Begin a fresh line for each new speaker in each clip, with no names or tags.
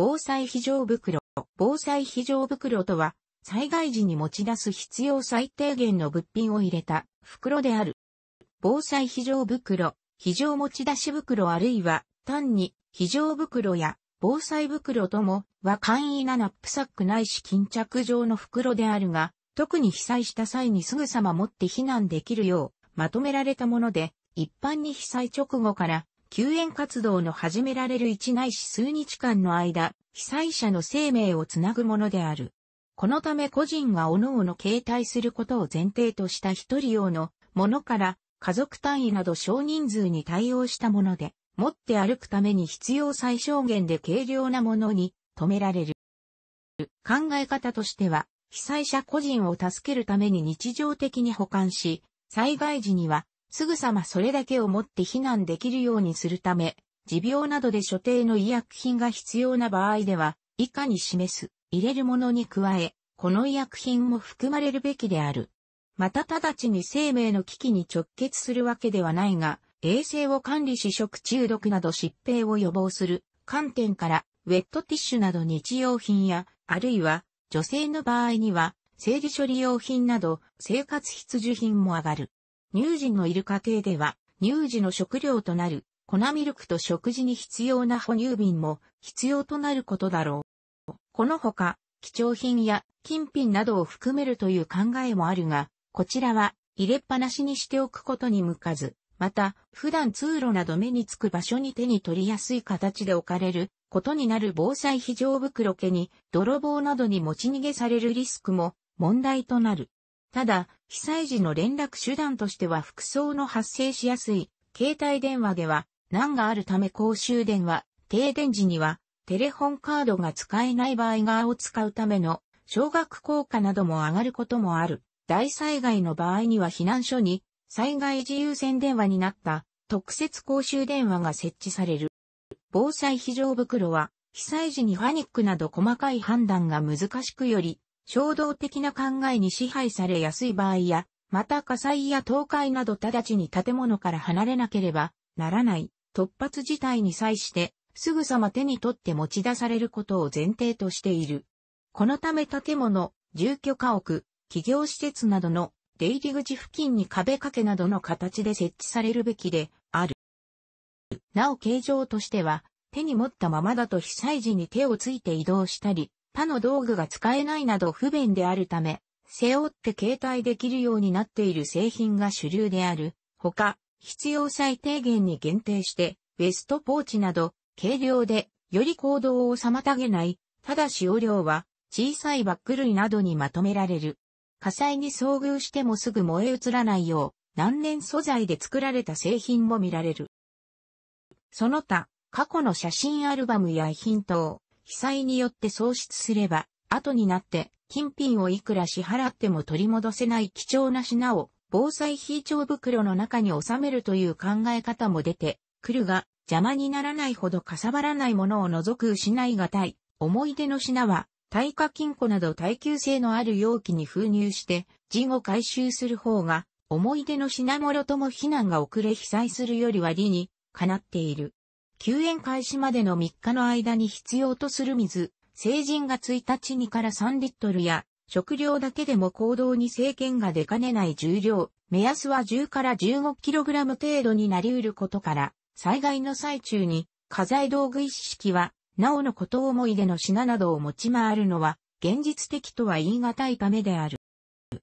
防災非常袋。防災非常袋とは、災害時に持ち出す必要最低限の物品を入れた袋である。防災非常袋、非常持ち出し袋あるいは、単に非常袋や防災袋ともは簡易なナップサックないし巾着状の袋であるが、特に被災した際にすぐさま持って避難できるようまとめられたもので、一般に被災直後から救援活動の始められる一ないし数日間の間、被災者の生命をつなぐものである。このため個人が各々携帯することを前提とした一人用のものから家族単位など少人数に対応したもので、持って歩くために必要最小限で軽量なものに止められる。考え方としては、被災者個人を助けるために日常的に保管し、災害時にはすぐさまそれだけを持って避難できるようにするため、持病などで所定の医薬品が必要な場合では、以下に示す、入れるものに加え、この医薬品も含まれるべきである。また直ちに生命の危機に直結するわけではないが、衛生を管理し食中毒など疾病を予防する観点から、ウェットティッシュなど日用品や、あるいは女性の場合には、生理処理用品など生活必需品も上がる。乳児のいる家庭では、乳児の食料となる粉ミルクと食事に必要な哺乳瓶も必要となることだろう。このほか、貴重品や金品などを含めるという考えもあるが、こちらは入れっぱなしにしておくことに向かず、また、普段通路など目につく場所に手に取りやすい形で置かれることになる防災非常袋家に泥棒などに持ち逃げされるリスクも問題となる。ただ、被災時の連絡手段としては服装の発生しやすい、携帯電話では、難があるため公衆電話、停電時には、テレホンカードが使えない場合側を使うための、少学効果なども上がることもある。大災害の場合には避難所に、災害自由線電話になった、特設公衆電話が設置される。防災非常袋は、被災時にパニックなど細かい判断が難しくより、衝動的な考えに支配されやすい場合や、また火災や倒壊など直ちに建物から離れなければならない突発事態に際してすぐさま手に取って持ち出されることを前提としている。このため建物、住居家屋、企業施設などの出入り口付近に壁掛けなどの形で設置されるべきである。なお形状としては手に持ったままだと被災時に手をついて移動したり、他の道具が使えないなど不便であるため、背負って携帯できるようになっている製品が主流である。ほか、必要最低限に限定して、ウェストポーチなど、軽量で、より行動を妨げない、ただ使量は、小さいバッグ類などにまとめられる。火災に遭遇してもすぐ燃え移らないよう、何年素材で作られた製品も見られる。その他、過去の写真アルバムや品等、被災によって喪失すれば、後になって金品をいくら支払っても取り戻せない貴重な品を防災非常袋の中に収めるという考え方も出てくるが邪魔にならないほどかさばらないものを除く失いがたい思い出の品は耐火金庫など耐久性のある容器に封入して事後回収する方が思い出の品物とも避難が遅れ被災するより割にかなっている。救援開始までの3日の間に必要とする水、成人が1日2から3リットルや、食料だけでも行動に制限が出かねない重量、目安は10から 15kg 程度になり得ることから、災害の最中に、家財道具一式は、なおのこと思い出の品などを持ち回るのは、現実的とは言い難いためである。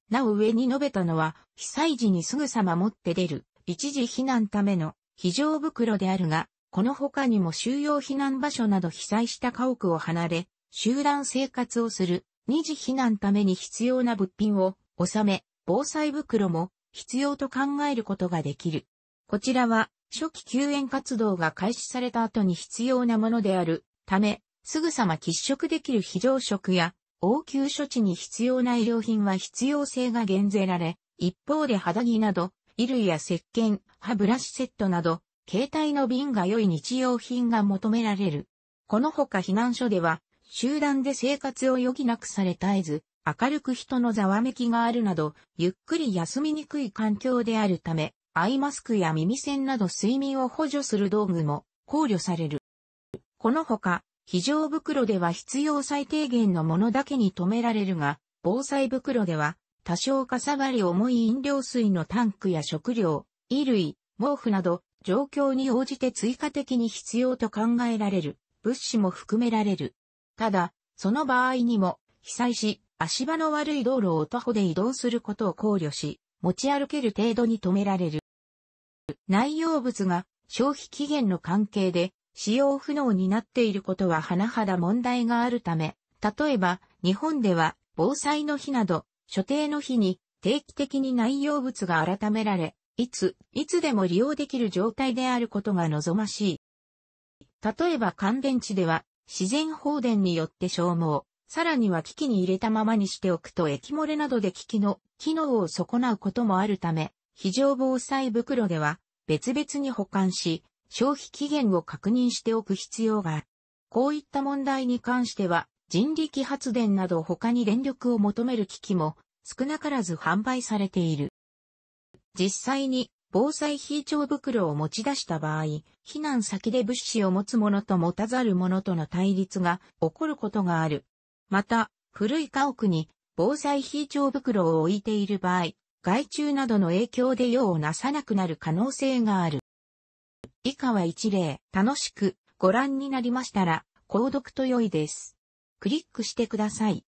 なお上に述べたのは、被災時にすぐさま持って出る、一時避難ための非常袋であるが、この他にも収容避難場所など被災した家屋を離れ、集団生活をする、二次避難ために必要な物品を収め、防災袋も必要と考えることができる。こちらは、初期救援活動が開始された後に必要なものであるため、すぐさま喫食できる非常食や、応急処置に必要な医療品は必要性が減税られ、一方で肌着など、衣類や石鹸、歯ブラシセットなど、携帯の便が良い日用品が求められる。このほか避難所では、集団で生活を余儀なくされ絶えず、明るく人のざわめきがあるなど、ゆっくり休みにくい環境であるため、アイマスクや耳栓など睡眠を補助する道具も考慮される。このほか、非常袋では必要最低限のものだけに止められるが、防災袋では、多少かさばり重い飲料水のタンクや食料、衣類、毛布など、状況に応じて追加的に必要と考えられる物資も含められる。ただ、その場合にも、被災し、足場の悪い道路を徒歩で移動することを考慮し、持ち歩ける程度に止められる。内容物が消費期限の関係で使用不能になっていることは甚だ問題があるため、例えば日本では防災の日など所定の日に定期的に内容物が改められ、いつ、いつでも利用できる状態であることが望ましい。例えば乾電池では、自然放電によって消耗、さらには機器に入れたままにしておくと液漏れなどで機器の機能を損なうこともあるため、非常防災袋では別々に保管し、消費期限を確認しておく必要がある。こういった問題に関しては、人力発電など他に電力を求める機器も少なからず販売されている。実際に防災非常袋を持ち出した場合、避難先で物資を持つ者と持たざる者との対立が起こることがある。また、古い家屋に防災非常袋を置いている場合、害虫などの影響で用をなさなくなる可能性がある。以下は一例、楽しくご覧になりましたら、購読と良いです。クリックしてください。